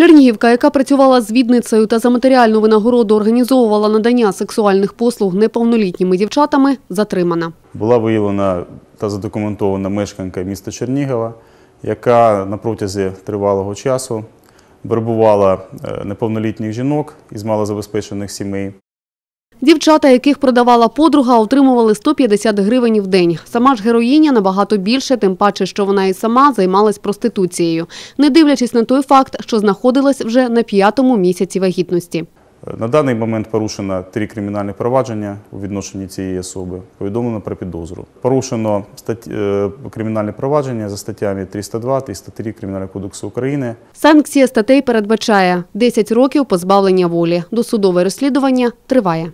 Чернігівка, яка працювала звідницею та за матеріальну винагороду організовувала надання сексуальних послуг неповнолітніми дівчатами, затримана. Була виявлена та задокументована мешканка міста Чернігова, яка на протязі тривалого часу вербувала е, неповнолітніх жінок із малозабезпечених сімей. Дівчата, яких продавала подруга, отримували 150 гривень в день. Сама ж героїня набагато більше, тим паче, що вона і сама займалась проституцією, не дивлячись на той факт, що знаходилась вже на п'ятому місяці вагітності. На даний момент порушено три кримінальні провадження у відношенні цієї особи. Повідомлено про підозру. Порушено е, кримінальне провадження за статтями 302, 303 Кримінального кодексу України. Санкція статей передбачає 10 років позбавлення волі. Досудове розслідування триває.